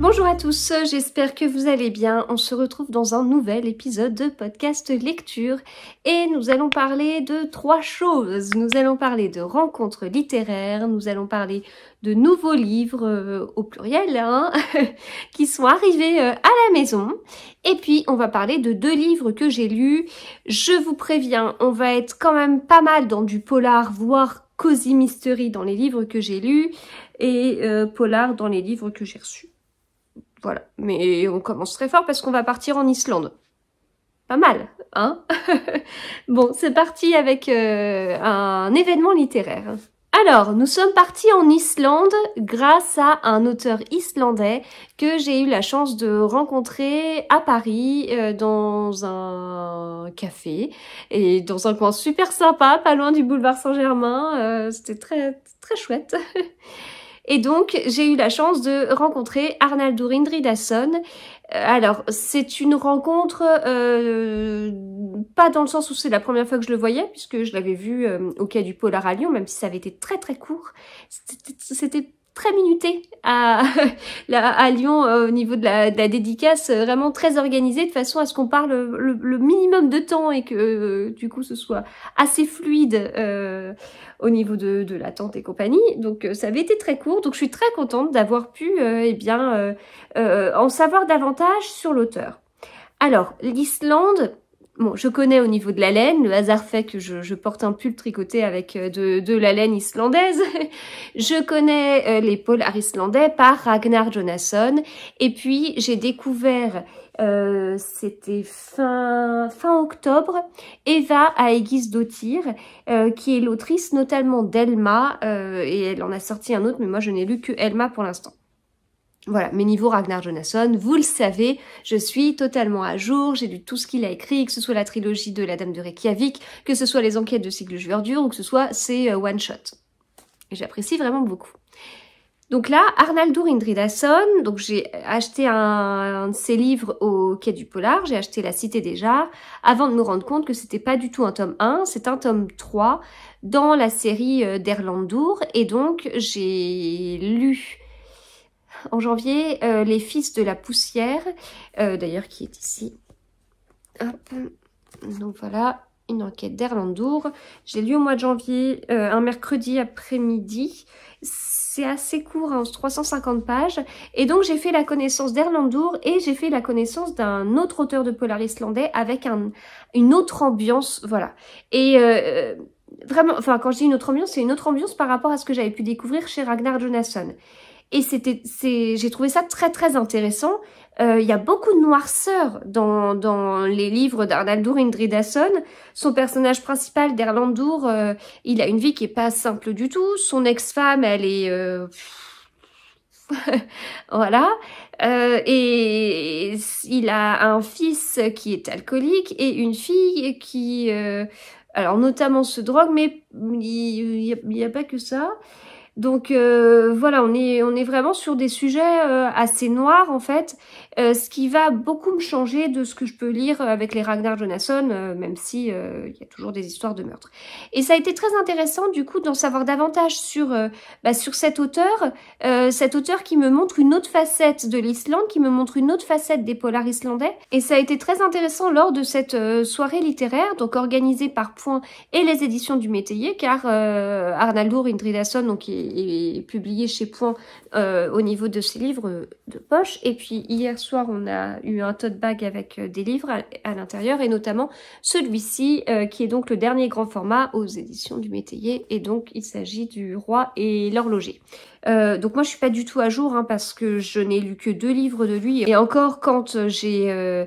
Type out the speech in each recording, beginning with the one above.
Bonjour à tous, j'espère que vous allez bien. On se retrouve dans un nouvel épisode de podcast lecture et nous allons parler de trois choses. Nous allons parler de rencontres littéraires, nous allons parler de nouveaux livres euh, au pluriel hein, qui sont arrivés euh, à la maison et puis on va parler de deux livres que j'ai lus. Je vous préviens, on va être quand même pas mal dans du polar, voire cosy mystery dans les livres que j'ai lus et euh, polar dans les livres que j'ai reçus. Voilà. Mais on commence très fort parce qu'on va partir en Islande. Pas mal, hein Bon, c'est parti avec euh, un événement littéraire. Alors, nous sommes partis en Islande grâce à un auteur islandais que j'ai eu la chance de rencontrer à Paris euh, dans un café et dans un coin super sympa, pas loin du boulevard Saint-Germain. Euh, c'était très très chouette. Et donc, j'ai eu la chance de rencontrer Arnaldo Rindridasson. Euh, alors, c'est une rencontre, euh, pas dans le sens où c'est la première fois que je le voyais, puisque je l'avais vu euh, au cas du Polar à Lyon, même si ça avait été très très court. C'était très minuté à, à Lyon euh, au niveau de la, dédicace, euh, vraiment très organisée de façon à ce qu'on parle euh, le, minimum de temps et que du coup ce soit assez fluide au niveau de, de l'attente et compagnie. Donc ça avait été très court, donc je suis très contente d'avoir pu euh, eh bien en savoir davantage sur l'auteur. Alors l'Islande, Bon, je connais au niveau de la laine, le hasard fait que je, porte un pull tricoté avec euh, de, de la laine islandaise. je connais euh, les polars islandais par Ragnar Jonasson. Et puis, j'ai découvert, euh, c'était fin, fin octobre, Eva Aegis Dottir, qui est l'autrice notamment d'Elma. et elle en a sorti un autre, mais moi je n'ai lu que Elma pour l'instant. Voilà, mes niveaux Ragnar Jonasson, vous le savez, je suis totalement à jour, j'ai lu tout ce qu'il a écrit, que ce soit la trilogie de La Dame de Reykjavik, que ce soit les enquêtes de Sigl ou que ce soit ses euh, one-shots. Et j'apprécie vraiment beaucoup. Donc là, Arnaldur Indridasson, donc j'ai acheté un, de ses livres au Quai du Polar, j'ai acheté La Cité des Jars, avant de me rendre compte que c'était pas du tout un tome 1, c'est un tome 3 dans la série euh, d'Erlandour, et donc j'ai lu en janvier, euh, les fils de la poussière, euh, d'ailleurs qui est ici. Donc voilà, une enquête d'Erlandour. J'ai lu au mois de janvier, euh, un mercredi après-midi. C'est assez court, 350 hein, pages. Et donc j'ai fait la connaissance d'Erlandour et j'ai fait la connaissance d'un autre auteur de polar islandais avec une autre ambiance, voilà. Et vraiment, enfin quand je dis une autre ambiance, c'est une autre ambiance par rapport à ce que j'avais pu découvrir chez Ragnar Jonasson. Et c'était, c'est, j'ai trouvé ça très très intéressant. Euh, il y a beaucoup de noirceur dans, dans les livres d'Arnaldur Indridason. Son personnage principal, Derlandour, euh, il a une vie qui est pas simple du tout. Son ex-femme, elle est... Euh... voilà. Euh, et il a un fils qui est alcoolique et une fille qui... alors notamment se drogue, mais il n'y a, pas que ça. Donc euh, voilà, on est, on est vraiment sur des sujets euh, assez noirs en fait euh, ce qui va beaucoup me changer de ce que je peux lire euh, avec les Ragnar Jonasson, euh, même si il y a toujours des histoires de meurtre. Et ça a été très intéressant du coup d'en savoir davantage sur bah, sur cet auteur, cet auteur qui me montre une autre facette de l'Islande, qui me montre une autre facette des polars islandais. Et ça a été très intéressant lors de cette soirée littéraire, donc organisée par Point et les éditions du Métayer, car Arnaldur Indridason donc est, publié chez Point au niveau de ses livres de poche. Et puis hier soir, on a eu un tote bag avec euh, des livres à, l'intérieur et notamment celui-ci euh, qui est donc le dernier grand format aux éditions du Métayer et donc il s'agit du Roi et l'horloger. Euh, donc moi je suis pas du tout à jour hein, parce que je n'ai lu que deux livres de lui et encore quand j'ai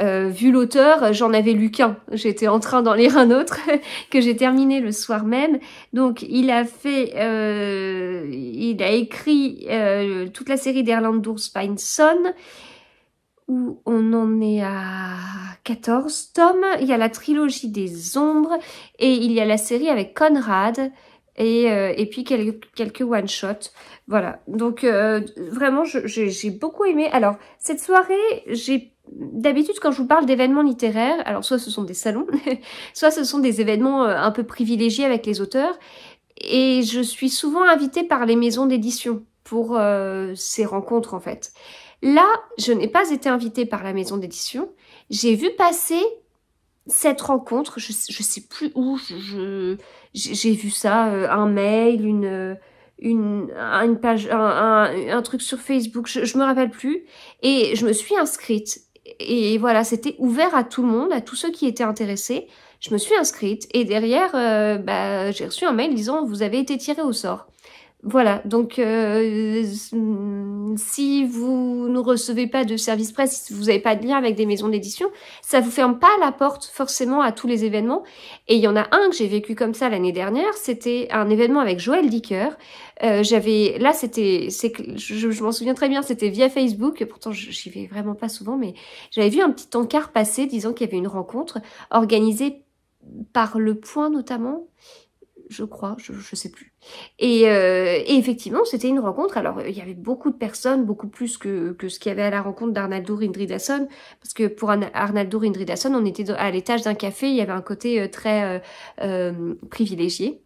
vu l'auteur j'en avais lu qu'un j'étais en train d'en lire un autre que j'ai terminé le soir même donc il a fait il a écrit toute la série d'Erland Spinson où on en est à 14 tomes. Il y a la trilogie des ombres et il y a la série avec Conrad et, euh, et puis quelques, quelques one-shots. Voilà, donc euh, vraiment, j'ai beaucoup aimé. Alors, cette soirée, j'ai d'habitude quand je vous parle d'événements littéraires, alors soit ce sont des salons, soit ce sont des événements euh, un peu privilégiés avec les auteurs, et je suis souvent invitée par les maisons d'édition pour ces rencontres en fait. Là, je n'ai pas été invitée par la maison d'édition. J'ai vu passer cette rencontre, je ne sais plus où, j'ai vu ça, euh, un mail, une, euh, page, un, truc sur Facebook, je, ne me rappelle plus. Et je me suis inscrite. Et voilà, c'était ouvert à tout le monde, à tous ceux qui étaient intéressés. Je me suis inscrite et derrière, euh, bah, j'ai reçu un mail disant « Vous avez été tiré au sort ». Voilà, donc euh, mm, si vous ne recevez pas de service presse, si vous n'avez pas de lien avec des maisons d'édition, ça vous ferme pas la porte forcément à tous les événements. Et il y en a un que j'ai vécu comme ça l'année dernière, c'était un événement avec Joël Dicker. Euh, j'avais là c'était c'est je, je m'en souviens très bien, c'était via Facebook, pourtant j'y vais vraiment pas souvent mais j'avais vu un petit encart passer disant qu'il y avait une rencontre organisée par le point notamment je crois, je, ne sais plus. Euh, et, effectivement, c'était une rencontre. Alors, euh, il y avait beaucoup de personnes, beaucoup plus que, ce qu'il y avait à la rencontre d'Arnaldo Rindridasson, parce que pour Arnaldo Rindridasson, on était à l'étage d'un café, il y avait un côté euh, très privilégié.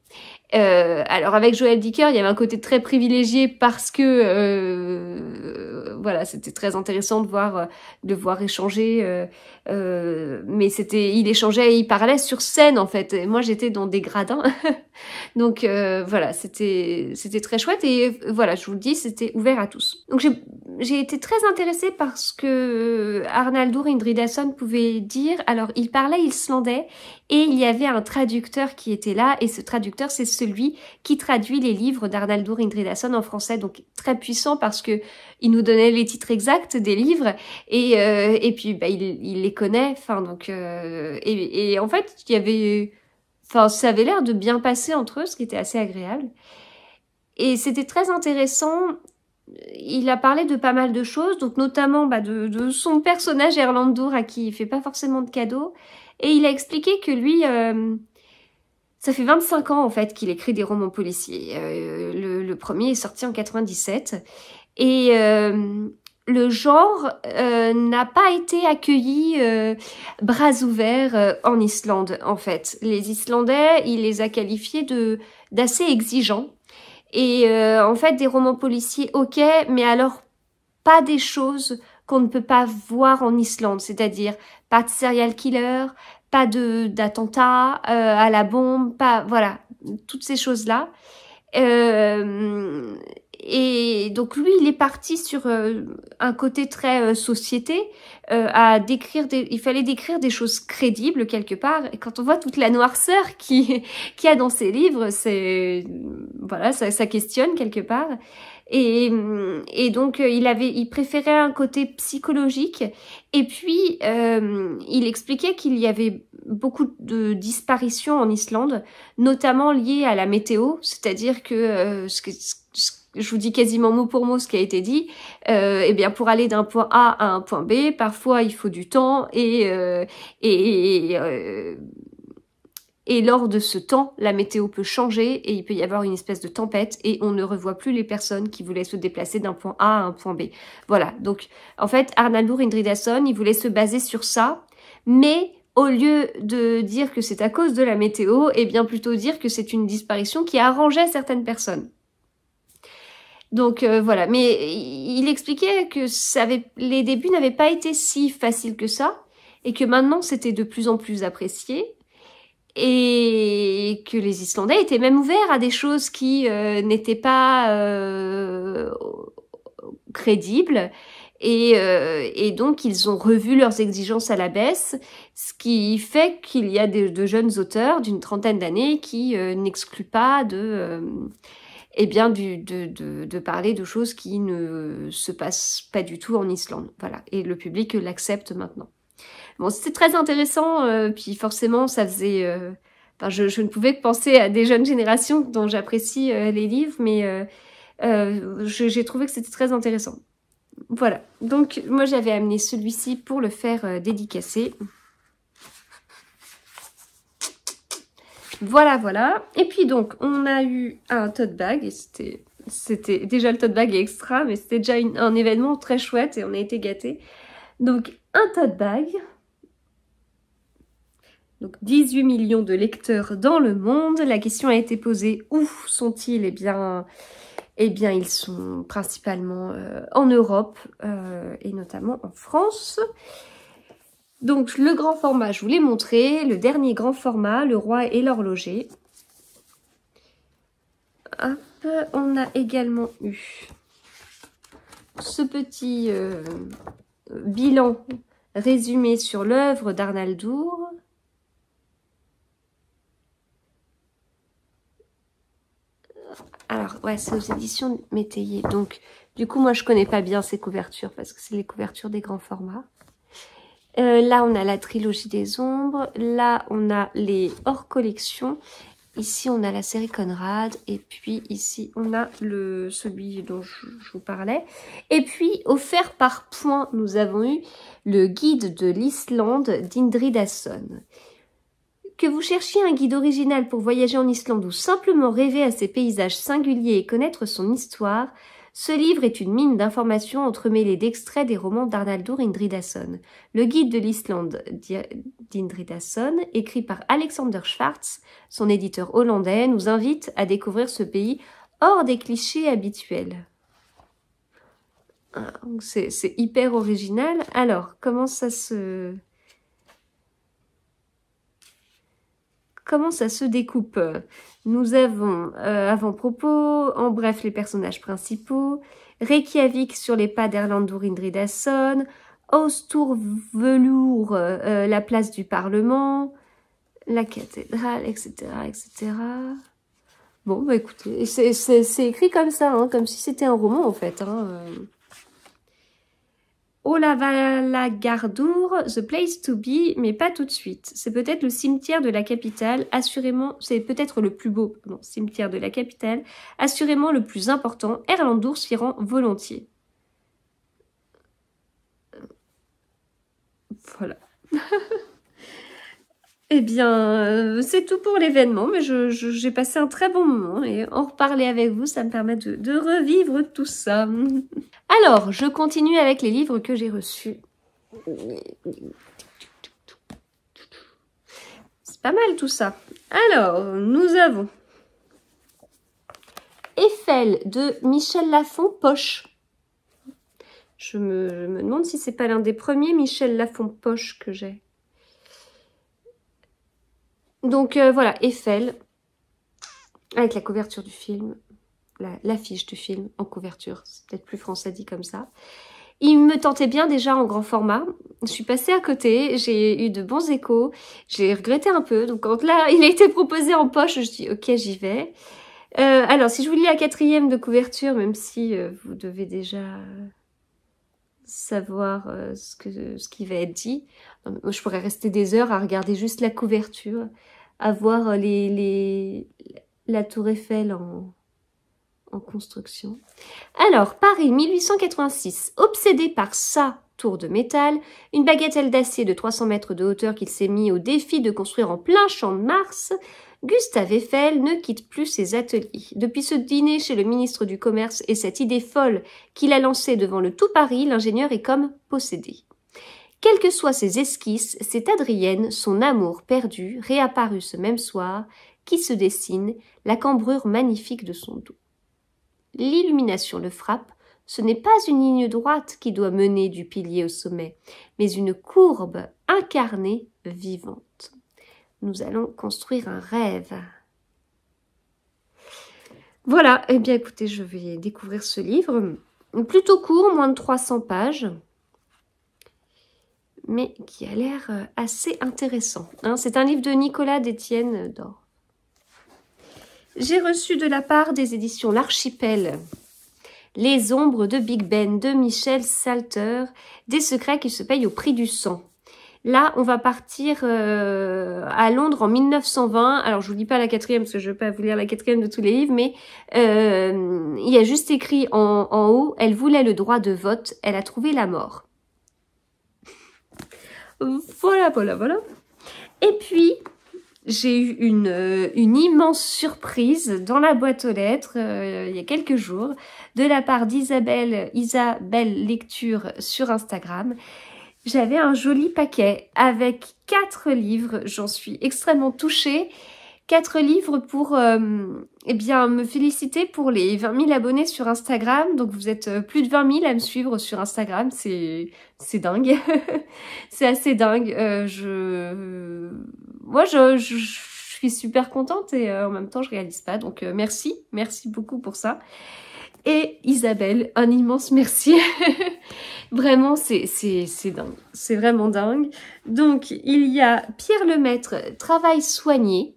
alors avec Joël Dicker, il y avait un côté très privilégié parce que voilà, c'était très intéressant de voir, euh, de voir échanger. Euh, euh, mais c'était, il échangeait, et il parlait sur scène en fait. moi, j'étais dans des gradins, donc voilà, c'était, c'était très chouette. Et voilà, je vous le dis, c'était ouvert à tous. Donc j'ai été très intéressée parce que Arnaldur Indridason pouvait dire. Alors il parlait islandais et il y avait un traducteur qui était là et ce traducteur c'est celui qui traduit les livres d'Arnaldur Indridason en français. Donc très puissant parce que il nous donnait les titres exacts des livres et, euh, et puis bah, il, les connaît. Enfin donc euh, et, en fait il y avait, ça avait l'air de bien passer entre eux, ce qui était assez agréable. Et c'était très intéressant. Il a parlé de pas mal de choses, donc notamment bah, de, son personnage Erlandour à qui il fait pas forcément de cadeaux. Et il a expliqué que lui, euh, ça fait 25 ans en fait qu'il écrit des romans policiers. le, le, premier est sorti en 97 et euh, le genre euh, n'a pas été accueilli euh, bras ouverts en Islande, en fait. Les Islandais, il les a qualifiés de d'assez exigeants. Et en fait, des romans policiers, ok, mais alors pas des choses qu'on ne peut pas voir en Islande, c'est-à-dire pas de serial killer, pas de d'attentat à la bombe, pas voilà toutes ces choses là. Euh, et donc lui, il est parti sur euh, un côté très euh, société, euh, à décrire, des, il fallait décrire des choses crédibles quelque part. Et quand on voit toute la noirceur qui qui a dans ses livres, c'est voilà, ça, ça, questionne quelque part. Et, et donc il avait, il préférait un côté psychologique. Et puis il expliquait qu'il y avait beaucoup de disparitions en Islande, notamment liées à la météo, c'est-à-dire que ce que je vous dis quasiment mot pour mot ce qui a été dit, euh, eh bien pour aller d'un point A à un point B, parfois il faut du temps et, euh, et, euh, et lors de ce temps, la météo peut changer et il peut y avoir une espèce de tempête et on ne revoit plus les personnes qui voulaient se déplacer d'un point A à un point B. Voilà, donc en fait Arnaldur Indridason, il voulait se baser sur ça, mais au lieu de dire que c'est à cause de la météo, eh bien plutôt dire que c'est une disparition qui arrangeait certaines personnes. Donc euh, voilà, mais il expliquait que les débuts n'avaient pas été si faciles que ça, et que maintenant c'était de plus en plus apprécié, et que les Islandais étaient même ouverts à des choses qui euh, n'étaient pas euh, crédibles. Et, donc, ils ont revu leurs exigences à la baisse, ce qui fait qu'il y a de, de jeunes auteurs d'une trentaine d'années qui n'excluent pas de, eh bien, du, de, de, de, parler de choses qui ne se passent pas du tout en Islande. Voilà. Et le public l'accepte maintenant. Bon, c'était très intéressant, euh, puis forcément, ça faisait... Euh, enfin, je, je, ne pouvais que penser à des jeunes générations dont j'apprécie euh, les livres, mais j'ai trouvé que c'était très intéressant. Voilà. Donc, moi, j'avais amené celui-ci pour le faire dédicacer. Voilà, voilà. Et puis donc, on a eu un tote bag et c'était... C'était déjà le tote bag extra, mais c'était déjà un événement très chouette et on a été gâtés. Donc un tote bag, donc 18 millions de lecteurs dans le monde. La question a été posée où sont-ils Eh bien, eh bien, ils sont principalement euh, en Europe euh, et notamment en France. Donc le grand format, je vous l'ai montré. Le dernier grand format, le roi et l'horloger. Hop, on a également eu ce petit euh, bilan résumé sur l'œuvre d'Arnaldour. Alors, ouais, c'est aux éditions Métayer. Donc, du coup, moi, je connais pas bien ces couvertures parce que c'est les couvertures des grands formats. Euh, là, on a la trilogie des ombres. Là, on a les hors collection. Ici, on a la série Conrad. Et puis, ici, on a le celui dont je, vous parlais. Et puis, offert par point, nous avons eu le guide de l'Islande d'Indrid Que vous cherchiez un guide original pour voyager en Islande ou simplement rêver à ses paysages singuliers et connaître son histoire, ce livre est une mine d'informations entremêlées d'extraits des romans d'Arnaldur Indridasson. Le guide de l'Islande d'Indridasson, écrit par Alexander Schwartz, son éditeur hollandais, nous invite à découvrir ce pays hors des clichés habituels. Ah, c'est hyper original. Alors, comment ça se... comment ça se découpe Nous avons euh, avant-propos, en bref les personnages principaux, Reykjavik sur les pas d'Erlandur Indridasson. Ostour velours, la place du Parlement, la cathédrale, etc., etc. Bon, bah écoutez, c'est écrit comme ça, hein, comme si c'était un roman en fait. Hein, euh. Olavalagardour, oh the place to be, mais pas tout de suite. C'est peut-être le cimetière de la capitale, assurément, c'est peut-être le plus beau, pardon, cimetière de la capitale, assurément le plus important, Erlandour s'y rend volontiers. Euh, voilà. Eh bien, euh, c'est tout pour l'événement, mais j'ai passé un très bon moment et en reparler avec vous, ça me permet de, revivre tout ça. Alors, je continue avec les livres que j'ai reçus. C'est pas mal tout ça. Alors, nous avons Eiffel de Michel Lafon Poche. Je me, me demande si c'est pas l'un des premiers Michel Lafon Poche que j'ai. Donc euh, voilà, Eiffel, avec la couverture du film, l'affiche du film en couverture, c'est peut-être plus français dit comme ça. Il me tentait bien déjà en grand format. Je suis passée à côté, j'ai eu de bons échos, j'ai regretté un peu. Donc quand là, il a été proposé en poche, je dis ok, j'y vais. Euh, alors, si je vous lis la quatrième de couverture, même si euh, vous devez déjà savoir ce, ce qui va être dit, je pourrais rester des heures à regarder juste la couverture à voir euh, les, les, la tour Eiffel en, en construction. Alors, Paris 1886, obsédé par sa tour de métal, une baguette d'acier de 300 mètres de hauteur qu'il s'est mis au défi de construire en plein champ de Mars, Gustave Eiffel ne quitte plus ses ateliers. Depuis ce dîner chez le ministre du Commerce et cette idée folle qu'il a lancée devant le tout Paris, l'ingénieur est comme possédé. Quelles que soient ses esquisses, c'est Adrienne, son amour perdu, réapparu ce même soir, qui se dessine, la cambrure magnifique de son dos. L'illumination le frappe, ce n'est pas une ligne droite qui doit mener du pilier au sommet, mais une courbe incarnée vivante. Nous allons construire un rêve. Voilà, eh bien écoutez, je vais découvrir ce livre. Plutôt court, moins de 300 pages mais qui a l'air euh, assez intéressant. Hein. C'est un livre de Nicolas d'Étienne d'Or. J'ai reçu de la part des éditions L'Archipel Les ombres de Big Ben de Michel Salter, des secrets qui se payent au prix du sang. Là, on va partir euh, à Londres en 1920. Alors, je vous lis pas la quatrième parce que je ne vais pas vous lire la quatrième de tous les livres, mais euh, il y a juste écrit en haut, elle voulait le droit de vote, elle a trouvé la mort. Voilà, voilà, voilà. Et puis, j'ai eu une, euh, immense surprise dans la boîte aux lettres euh, il y a quelques jours de la part d'Isabelle Isabelle Lecture sur Instagram. J'avais un joli paquet avec quatre livres. J'en suis extrêmement touchée quatre livres pour euh, eh bien, me féliciter pour les 20 000 abonnés sur Instagram. Donc vous êtes euh, plus de 20 000 à me suivre sur Instagram, c'est dingue. c'est assez dingue. Euh, je... Moi, je, suis super contente et en même temps, je réalise pas. Donc merci, merci beaucoup pour ça. Et Isabelle, un immense merci. Vraiment, c'est dingue. C'est vraiment dingue. Donc, il y a Pierre Lemaitre, Travail soigné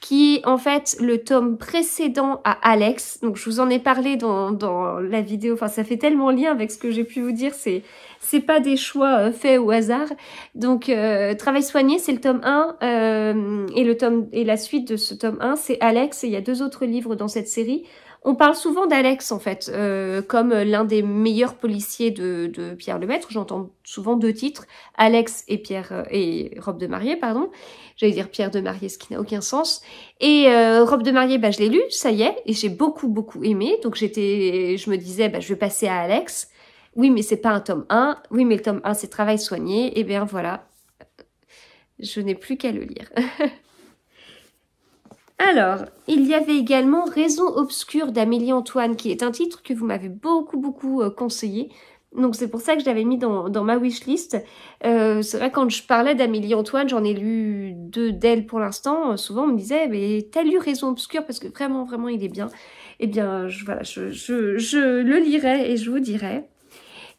qui est en fait le tome précédent à Alex. Donc je vous en ai parlé dans, dans la vidéo, enfin ça fait tellement lien avec ce que j'ai pu vous dire, c'est c'est pas des choix euh, faits au hasard. Donc euh, Travail soigné, c'est le tome 1 euh, et le tome et la suite de ce tome 1, c'est Alex et il y a deux autres livres dans cette série. On parle souvent d'Alex, en fait, euh, comme l'un des meilleurs policiers de, de Pierre Lemaître. J'entends souvent deux titres, Alex et Pierre euh, et Robe de Mariée, pardon. J'allais dire Pierre de Mariée, ce qui n'a aucun sens. Et euh, Robe de Mariée, bah, je l'ai lu, ça y est, et j'ai beaucoup, beaucoup aimé. Donc j'étais, je me disais, bah, je vais passer à Alex. Oui, mais c'est pas un tome 1. Oui, mais le tome 1, c'est Travail soigné. eh bien voilà, je n'ai plus qu'à le lire. Alors, il y avait également Raison obscure d'Amélie Antoine, qui est un titre que vous m'avez beaucoup, beaucoup euh, conseillé. Donc c'est pour ça que je l'avais mis dans, ma wishlist. Euh, c'est vrai, quand je parlais d'Amélie Antoine, j'en ai lu deux d'elle pour l'instant. Euh, souvent, on me disait, mais t'as lu Raison Obscure parce que vraiment, vraiment, il est bien. Eh bien, je, voilà, je, je, le lirai et je vous dirai.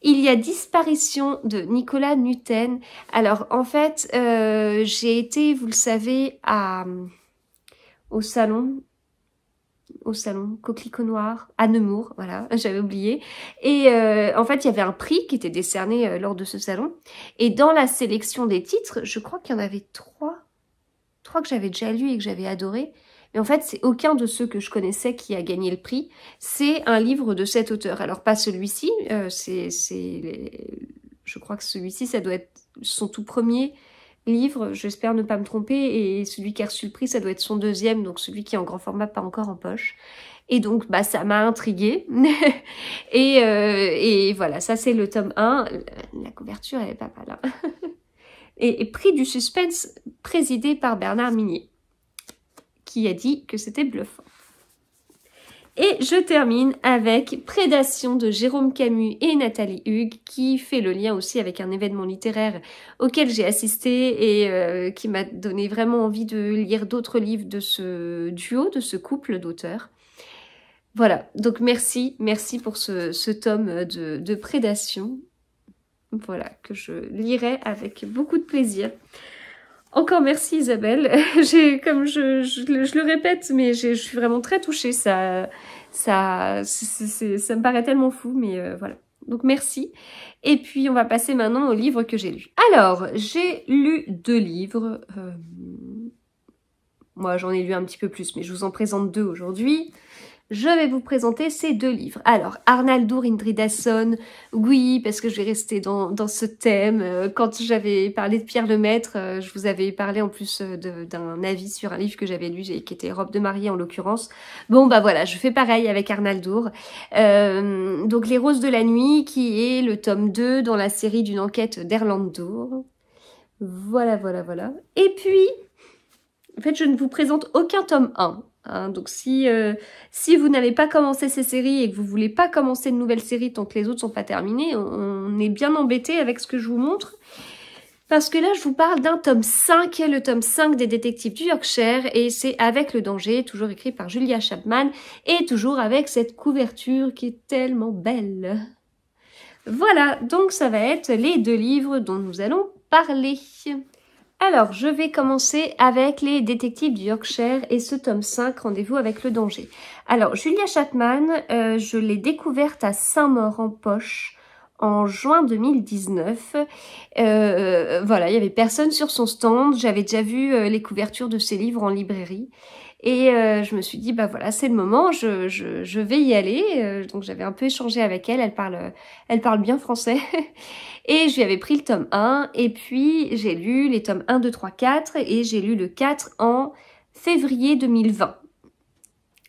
Il y a Disparition de Nicolas Nuten. Alors, en fait, euh, j'ai été, vous le savez, à au salon au salon Coquelicot Noir à Nemours, voilà, j'avais oublié. Et euh, en fait, il y avait un prix qui était décerné euh, lors de ce salon. Et dans la sélection des titres, je crois qu'il y en avait trois, trois que j'avais déjà lus et que j'avais adoré. Mais en fait, c'est aucun de ceux que je connaissais qui a gagné le prix. C'est un livre de cet auteur. Alors pas celui-ci, euh, c'est, je crois que celui-ci, ça doit être son tout premier livre, j'espère ne pas me tromper, et celui qui a reçu le prix, ça doit être son deuxième, donc celui qui est en grand format, pas encore en poche. Et donc, bah, ça m'a intriguée. et, euh, et, voilà, ça c'est le tome 1. La couverture, elle est pas mal. Hein. et, prix du suspense présidé par Bernard Minier, qui a dit que c'était bluffant. Et je termine avec Prédation de Jérôme Camus et Nathalie Hugues qui fait le lien aussi avec un événement littéraire auquel j'ai assisté et euh, qui m'a donné vraiment envie de lire d'autres livres de ce duo, de ce couple d'auteurs. Voilà, donc merci, merci pour ce, tome de, de Prédation. Voilà, que je lirai avec beaucoup de plaisir. Encore merci Isabelle. j'ai, comme je, le répète, mais je suis vraiment très touchée. Ça, ça, ça me paraît tellement fou, mais euh, voilà. Donc merci. Et puis on va passer maintenant au livre que j'ai lu. Alors, j'ai lu deux livres. Euh, moi, j'en ai lu un petit peu plus, mais je vous en présente deux aujourd'hui je vais vous présenter ces deux livres. Alors, Arnaldur Indridasson, oui, parce que je vais rester dans, dans ce thème. Euh, quand j'avais parlé de Pierre Lemaître, euh, je vous avais parlé en plus euh, d'un avis sur un livre que j'avais lu, qui était Robe de mariée en l'occurrence. Bon, bah voilà, je fais pareil avec Arnaldour. donc, Les Roses de la Nuit, qui est le tome 2 dans la série d'une enquête d'Erlandour. Voilà, voilà, voilà. Et puis, en fait, je ne vous présente aucun tome 1. Hein, donc euh, si, vous n'avez pas commencé ces séries et que vous voulez pas commencer de nouvelles séries tant que les autres ne sont pas terminées, on, est bien embêté avec ce que je vous montre. Parce que là, je vous parle d'un tome 5, le tome 5 des détectives du Yorkshire, et c'est Avec le danger, toujours écrit par Julia Chapman, et toujours avec cette couverture qui est tellement belle. Voilà, donc ça va être les deux livres dont nous allons parler. Alors, je vais commencer avec les détectives du Yorkshire et ce tome 5, Rendez-vous avec le danger. Alors, Julia Chapman, euh, je l'ai découverte à Saint-Maur-en-Poche en juin 2019. Euh, voilà, il y avait personne sur son stand. J'avais déjà vu euh, les couvertures de ses livres en librairie. Et je me suis dit, bah voilà, c'est le moment, je, je, vais y aller. donc j'avais un peu échangé avec elle, elle parle, elle parle bien français. Et je lui avais pris le tome 1 et puis j'ai lu les tomes 1, 2, 3, 4 et j'ai lu le 4 en février 2020.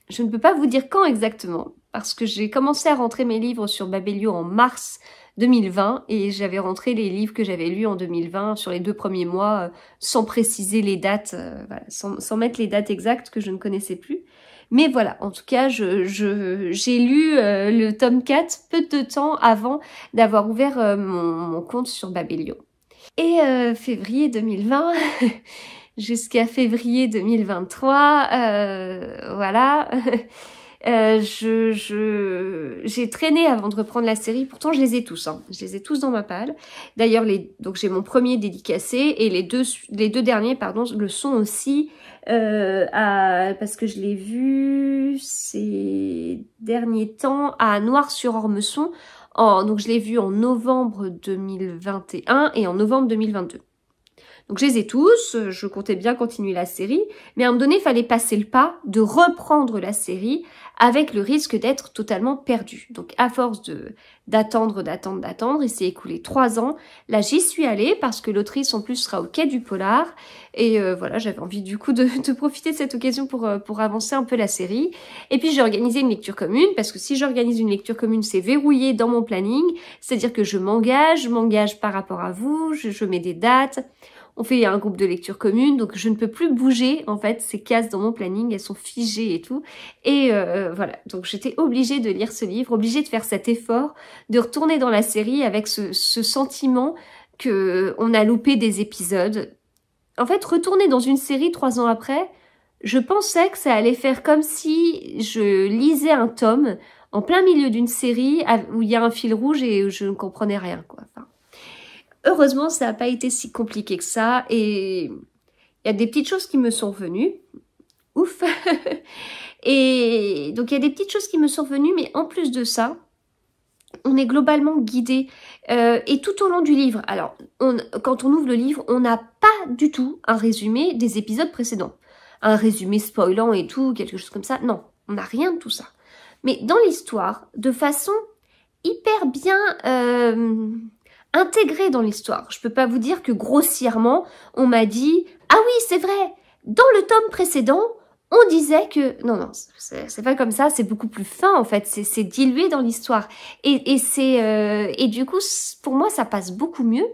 Je ne peux pas vous dire quand exactement parce que j'ai commencé à rentrer mes livres sur Babelio en mars 2020 et j'avais rentré les livres que j'avais lus en 2020 sur les deux premiers mois euh, sans préciser les dates, euh, sans, mettre les dates exactes que je ne connaissais plus. Mais voilà, en tout cas, je, j'ai lu euh, le tome 4 peu de temps avant d'avoir ouvert mon, compte sur Babelio. Et février 2020, jusqu'à février 2023, voilà, Euh, je, j'ai traîné avant de reprendre la série. Pourtant, je les ai tous. Hein. Je les ai tous dans ma palle. D'ailleurs, les, donc j'ai mon premier dédicacé et les deux, les deux derniers, pardon, le sont aussi euh, parce que je l'ai vu ces derniers temps à Noir-sur-Ormeçon. En, donc je l'ai vu en novembre 2021 et en novembre 2022. Donc je les ai tous, euh, je comptais bien continuer la série, mais à un moment donné, il fallait passer le pas de reprendre la série avec le risque d'être totalement perdu. Donc à force de d'attendre, d'attendre, d'attendre, et s'est écoulé trois ans. Là, j'y suis allée parce que l'autrice en plus sera au quai du polar et euh, voilà, j'avais envie du coup de, de, profiter de cette occasion pour euh, pour avancer un peu la série. Et puis j'ai organisé une lecture commune parce que si j'organise une lecture commune, c'est verrouillé dans mon planning, c'est-à-dire que je m'engage, je m'engage par rapport à vous, je mets des dates on fait un groupe de lecture commune, donc je ne peux plus bouger en fait ces cases dans mon planning, elles sont figées et tout. Et euh, euh, voilà, donc j'étais obligée de lire ce livre, obligée de faire cet effort, de retourner dans la série avec ce, sentiment que euh, on a loupé des épisodes. En fait, retourner dans une série trois ans après, je pensais que ça allait faire comme si je lisais un tome en plein milieu d'une série où il y a un fil rouge et je ne comprenais rien quoi. Enfin, Heureusement, ça n'a pas été si compliqué que ça et il y a des petites choses qui me sont venues. Ouf Et donc il y a des petites choses qui me sont venues, mais en plus de ça, on est globalement guidé. Euh, et tout au long du livre, alors quand on ouvre le livre, on n'a pas du tout un résumé des épisodes précédents. Un résumé spoilant et tout, quelque chose comme ça. Non, on n'a rien de tout ça. Mais dans l'histoire, de façon hyper bien... Euh, intégré dans l'histoire. Je peux pas vous dire que grossièrement, on m'a dit « Ah oui, c'est vrai Dans le tome précédent, on disait que... » Non, non, c'est pas comme ça, c'est beaucoup plus fin en fait, c'est dilué dans l'histoire. Et, et c'est euh, et du coup, pour moi, ça passe beaucoup mieux.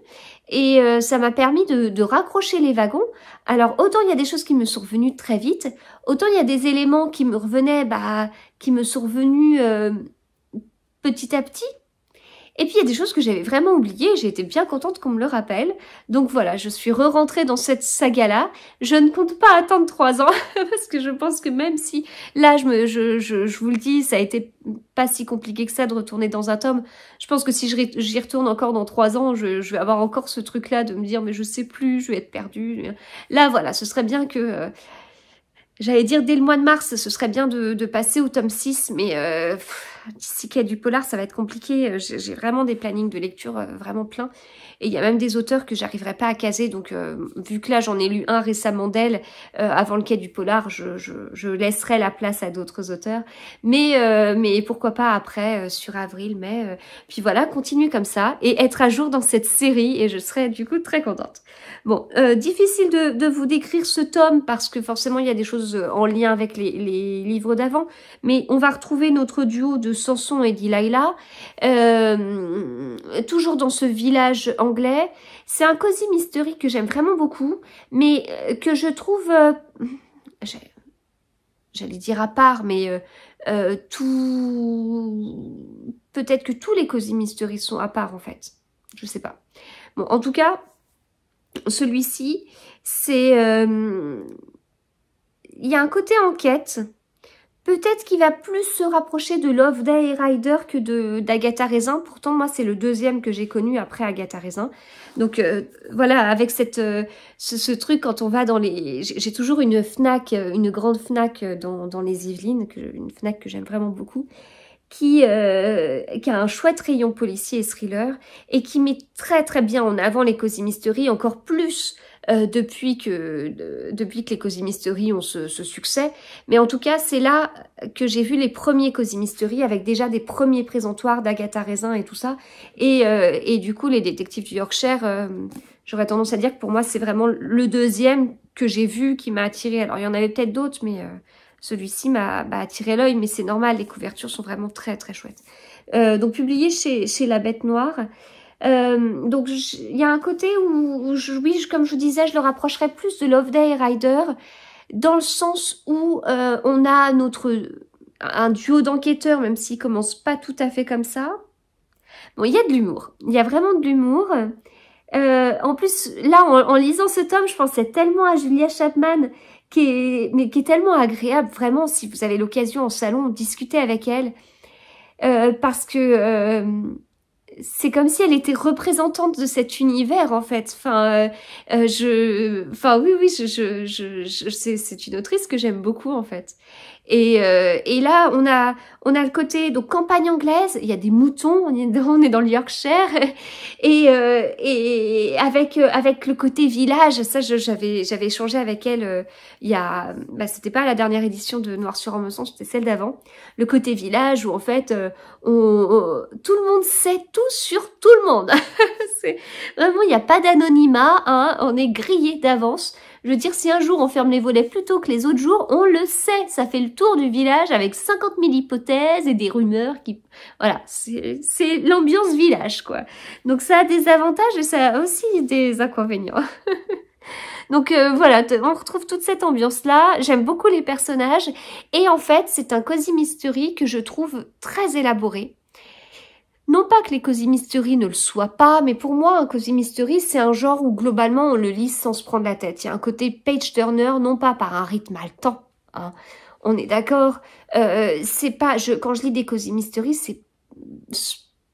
Et euh, ça m'a permis de, de, raccrocher les wagons. Alors autant il y a des choses qui me sont revenues très vite, autant il y a des éléments qui me revenaient, bah, qui me sont venus euh, petit à petit. Et puis il y a des choses que j'avais vraiment oubliées, j'ai été bien contente qu'on me le rappelle. Donc voilà, je suis re-rentrée dans cette saga-là. Je ne compte pas attendre trois ans, parce que je pense que même si, là, je, me, je, je, je, vous le dis, ça a été pas si compliqué que ça de retourner dans un tome, je pense que si j'y retourne encore dans trois ans, je, vais avoir encore ce truc-là de me dire, mais je sais plus, je vais être perdue. Là, voilà, ce serait bien que... Euh, j'allais dire dès le mois de mars, ce serait bien de, passer au tome 6, mais... Euh, d'ici qu'il y a du polar, ça va être compliqué. Euh, j'ai vraiment des plannings de lecture euh, vraiment pleins. Et il y a même des auteurs que j'arriverai pas à caser. Donc, euh, vu que là, j'en ai lu un récemment d'elle, avant le quai du polar, je, je, laisserai la place à d'autres auteurs. Mais, mais pourquoi pas après, sur avril, mai. puis voilà, continue comme ça et être à jour dans cette série. Et je serai du coup très contente. Bon, difficile de, de, vous décrire ce tome parce que forcément, il y a des choses en lien avec les, les livres d'avant. Mais on va retrouver notre duo de de Samson et d'Ilaïla, euh, toujours dans ce village anglais. C'est un cosy mystery que j'aime vraiment beaucoup, mais euh, que je trouve, euh, j'allais dire à part, mais tout, peut-être que tous les cosy mysteries sont à part en fait. Je sais pas. Bon, en tout cas, celui-ci, c'est, il y a un côté enquête Peut-être qu'il va plus se rapprocher de Love Day Rider que d'Agatha Raisin. Pourtant, moi, c'est le deuxième que j'ai connu après Agatha Raisin. Donc euh, voilà, avec cette euh, ce, truc quand on va dans les, j'ai toujours une Fnac, euh, une grande Fnac dans, les Yvelines, une Fnac que j'aime vraiment beaucoup, qui qui a un chouette rayon policier et thriller et qui met très très bien en avant les cosy mystery, encore plus euh, depuis que depuis que les cosimisteries ont ce, ce, succès. Mais en tout cas, c'est là que j'ai vu les premiers cosimisteries avec déjà des premiers présentoirs d'Agatha Raisin et tout ça. Et, euh, et du coup, les détectives du Yorkshire, euh, j'aurais tendance à dire que pour moi, c'est vraiment le deuxième que j'ai vu qui m'a attiré. Alors, il y en avait peut-être d'autres, mais celui-ci m'a attiré l'œil. Mais c'est normal, les couvertures sont vraiment très très chouettes. donc, publié chez, chez La Bête Noire. Euh, donc il y a un côté où, où je, oui, comme je vous disais, je le rapprocherais plus de Love Day Rider dans le sens où euh, on a notre un duo d'enquêteurs, même s'ils commencent pas tout à fait comme ça. Bon, il y a de l'humour. Il y a vraiment de l'humour. Euh, en plus, là, en, lisant ce tome, je pensais tellement à Julia Chapman, qui est, mais qui est tellement agréable, vraiment, si vous avez l'occasion en salon, discuter avec elle. Euh, parce que euh, c'est comme si elle était représentante de cet univers en fait. Enfin, euh, euh, je, enfin oui, oui, je, je, je, c'est une autrice que j'aime beaucoup en fait. Et, euh, et, là, on a, on a le côté donc campagne anglaise. Il y a des moutons. On est, on est dans le Yorkshire et, euh, et avec euh, avec le côté village. Ça, j'avais j'avais échangé avec elle. Euh, il y a, bah, c'était pas la dernière édition de Noir sur Ormeçon, c'était celle d'avant. Le côté village où en fait, on, tout le monde sait tout sur tout le monde. vraiment, il n'y a pas d'anonymat. Hein, on est grillé d'avance. Je veux dire, si un jour on ferme les volets plus tôt que les autres jours, on le sait. Ça fait le tour du village avec 50 000 hypothèses et des rumeurs qui... Voilà, c'est l'ambiance village, quoi. Donc ça a des avantages et ça a aussi des inconvénients. Donc euh, voilà, on retrouve toute cette ambiance-là. J'aime beaucoup les personnages. Et en fait, c'est un quasi mystery que je trouve très élaboré. Non pas que les cosy mysteries ne le soient pas, mais pour moi, un cosy mystery, c'est un genre où globalement on le lit sans se prendre la tête. Il y a un côté page turner, non pas par un rythme haletant. Hein. On est d'accord. Euh, euh, c'est pas, quand je lis des cosy mysteries, c'est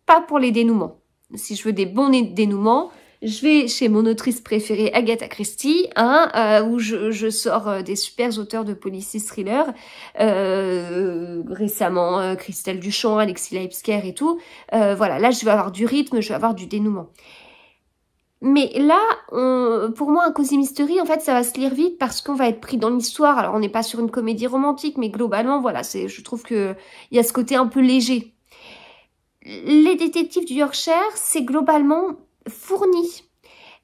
pas pour les dénouements. Si je veux des bons dénouements, je vais chez mon autrice préférée Agatha Christie, hein, euh, où je, je, sors euh, des super auteurs de policiers thrillers, euh, récemment euh, Christelle Duchamp, Alexis Leibsker et tout. voilà, là je vais avoir du rythme, je vais avoir du dénouement. Mais là, on, pour moi, un cosy mystery, en fait, ça va se lire vite parce qu'on va être pris dans l'histoire. Alors, on n'est pas sur une comédie romantique, mais globalement, voilà, c'est, je trouve que il y a ce côté un peu léger. Les détectives du Yorkshire, c'est globalement fourni.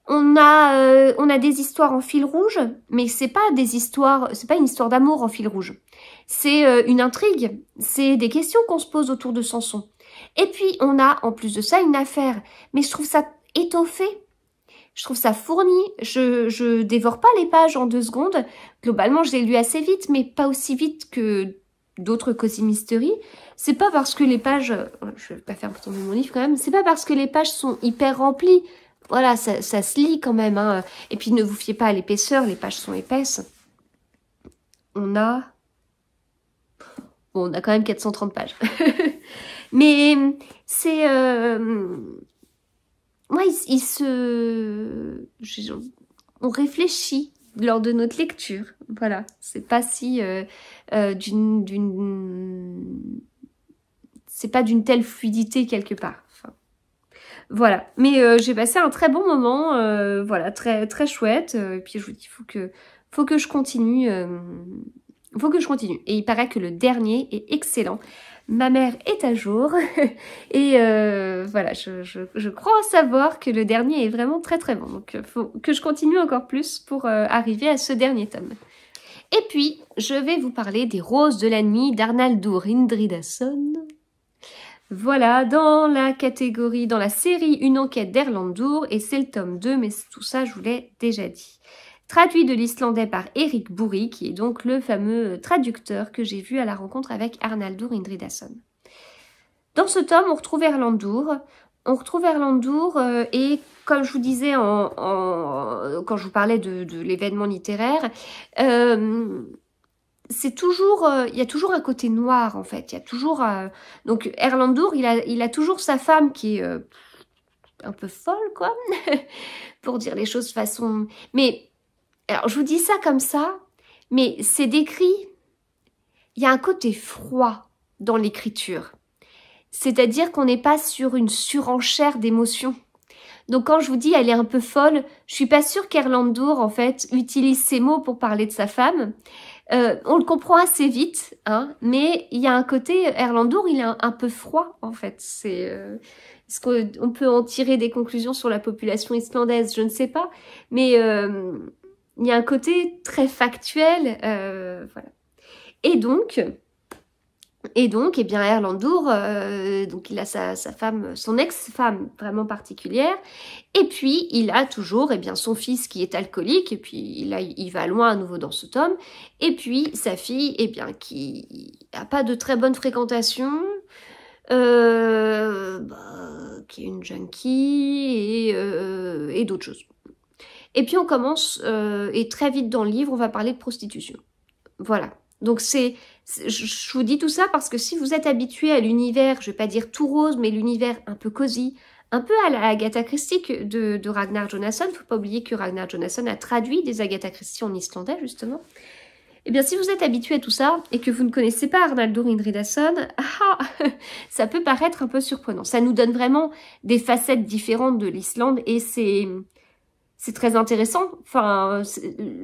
On a, euh, on a des histoires en fil rouge, mais c'est pas des histoires, c'est pas une histoire d'amour en fil rouge. C'est euh, une intrigue, c'est des questions qu'on se pose autour de Samson. Et puis on a en plus de ça une affaire, mais je trouve ça étoffé. Je trouve ça fourni, je, je dévore pas les pages en deux secondes. Globalement, je les lu assez vite, mais pas aussi vite que d'autres cosy Mystery, c'est pas parce que les pages, euh, je vais pas faire tomber mon livre quand même, c'est pas parce que les pages sont hyper remplies. Voilà, ça, ça se lit quand même. Hein. Et puis ne vous fiez pas à l'épaisseur, les pages sont épaisses. On a... Bon, on a quand même 430 pages. Mais c'est... Euh... Ouais, il se... On réfléchit lors de notre lecture. Voilà, c'est pas si euh, euh d'une... C'est pas d'une telle fluidité quelque part. voilà, mais euh, j'ai passé un très bon moment, euh, voilà, très très chouette. et puis je vous dis, faut que, faut que je continue, faut que je continue. Et il paraît que le dernier est excellent ma mère est à jour. et euh, voilà, je, crois savoir que le dernier est vraiment très très bon. Donc il euh, faut que je continue encore plus pour euh, arriver à ce dernier tome. Et puis, je vais vous parler des Roses de la nuit d'Arnaldo rindridasson Voilà, dans la catégorie, dans la série Une enquête d'Erlandour, et c'est le tome 2, mais tout ça je vous l'ai déjà dit traduit de l'islandais par Eric Bourri, qui est donc le fameux traducteur que j'ai vu à la rencontre avec Arnaldur Indridason. Dans ce tome, on retrouve Erlandour. On retrouve euh, et, comme je vous disais quand je vous parlais de, l'événement littéraire, euh, c'est toujours, euh, il y a toujours un côté noir en fait. Il y a toujours, donc Erlandour, il a, il a toujours sa femme qui est un peu folle, quoi, pour dire les choses de façon. Mais alors, je vous dis ça comme ça, mais c'est décrit. Il y a un côté froid dans l'écriture. C'est-à-dire qu'on n'est pas sur une surenchère d'émotions. Donc quand je vous dis elle est un peu folle, je suis pas sûre qu'Erlandour en fait utilise ces mots pour parler de sa femme. Euh, on le comprend assez vite, hein, mais il y a un côté Erlandour, il est un, peu froid en fait. C'est euh, ce qu'on peut en tirer des conclusions sur la population islandaise, je ne sais pas, mais euh, il y a un côté très factuel, euh, Et donc, et donc, eh bien, Erlandour, euh, donc il a sa, femme, son ex-femme vraiment particulière, et puis il a toujours, eh bien, son fils qui est alcoolique, et puis a, il va loin à nouveau dans ce tome, et puis sa fille, eh bien, qui a pas de très bonne fréquentation, euh, bah, qui est une junkie et d'autres choses. Et puis on commence, euh, et très vite dans le livre, on va parler de prostitution. Voilà. Donc c'est, je vous dis tout ça parce que si vous êtes habitué à l'univers, je vais pas dire tout rose, mais l'univers un peu cosy, un peu à la Agatha Christie de, Ragnar Jonasson, faut pas oublier que Ragnar Jonasson a traduit des Agatha Christie en islandais justement. Eh bien, si vous êtes habitué à tout ça et que vous ne connaissez pas Arnaldo Indridason, ah, ça peut paraître un peu surprenant. Ça nous donne vraiment des facettes différentes de l'Islande et c'est c'est très intéressant. Enfin,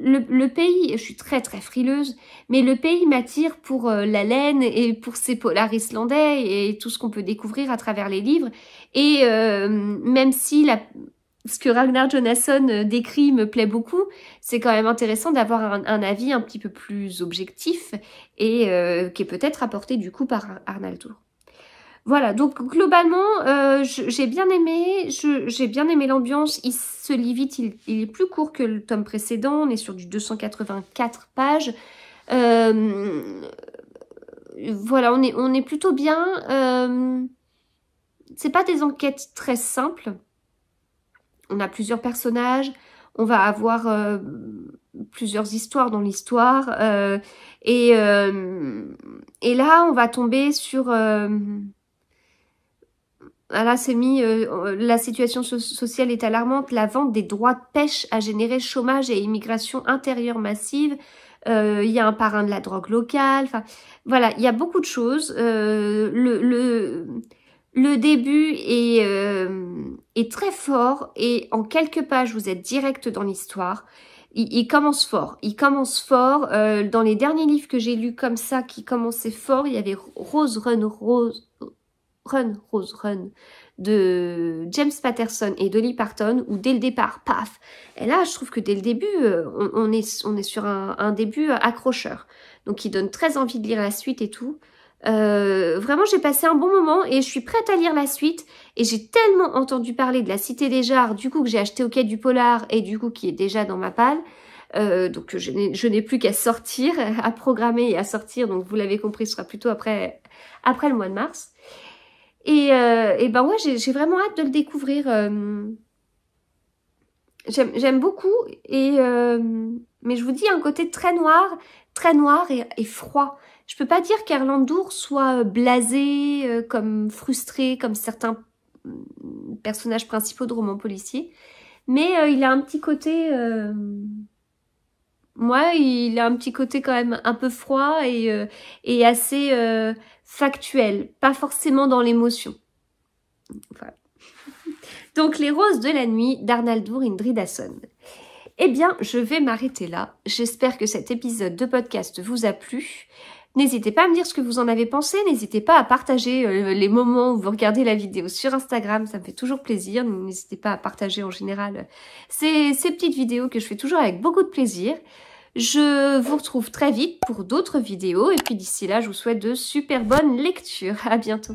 le, pays, je suis très très frileuse, mais le pays m'attire pour euh, la laine et pour ses polars islandais et tout ce qu'on peut découvrir à travers les livres. Et euh, même si la, ce que Ragnar Jonasson euh, décrit me plaît beaucoup, c'est quand même intéressant d'avoir un, avis un petit peu plus objectif et qui est peut-être apporté du coup par Arnaldur. Voilà, donc globalement, euh, j'ai bien aimé, j'ai bien aimé l'ambiance. Il se lit vite, il, est plus court que le tome précédent. On est sur du 284 pages. Euh, voilà, on est, on est plutôt bien. Euh, C'est pas des enquêtes très simples. On a plusieurs personnages. On va avoir euh, plusieurs histoires dans l'histoire. et, et là, on va tomber sur là, c'est mis, la situation sociale est alarmante, la vente des droits de pêche a généré chômage et immigration intérieure massive, euh, il y a un parrain de la drogue locale, enfin, voilà, il y a beaucoup de choses. Euh, le, le, le, début est, euh, est très fort et en quelques pages, vous êtes direct dans l'histoire. Il, commence fort. Il commence fort. Euh, dans les derniers livres que j'ai lus comme ça, qui commençaient fort, il y avait Rose Run Rose, Run, Rose, Run de James Patterson et Dolly Parton, où dès le départ, paf Et là, je trouve que dès le début, euh, on, est, on est sur un, début euh, accrocheur, donc qui donne très envie de lire la suite et tout. Euh, vraiment, j'ai passé un bon moment et je suis prête à lire la suite. Et j'ai tellement entendu parler de la Cité des Jars, du coup, que j'ai acheté au Quai du Polar et du coup, qui est déjà dans ma palle. donc je n'ai plus qu'à sortir, à programmer et à sortir. Donc vous l'avez compris, ce sera plutôt après, après le mois de mars. Et, euh, ben ouais, j'ai vraiment hâte de le découvrir. Euh. J'aime beaucoup, et euh, mais je vous dis, un côté très noir, très noir et, froid. Je peux pas dire qu'Arlandour soit euh, blasé, comme frustré, comme certains mm, personnages principaux de romans policiers, mais il a un petit côté... Moi, il a un petit côté quand même un peu froid et, euh, assez euh, factuel, pas forcément dans l'émotion. Voilà. Donc, Les Roses de la Nuit d'Arnaldour Indridasson. Eh bien, je vais m'arrêter là. J'espère que cet épisode de podcast vous a plu. N'hésitez pas à me dire ce que vous en avez pensé, n'hésitez pas à partager euh, les moments où vous regardez la vidéo sur Instagram, ça me fait toujours plaisir. N'hésitez pas à partager en général ces petites vidéos que je fais toujours avec beaucoup de plaisir. Je vous retrouve très vite pour d'autres vidéos et puis d'ici là, je vous souhaite de super bonnes lectures. À bientôt.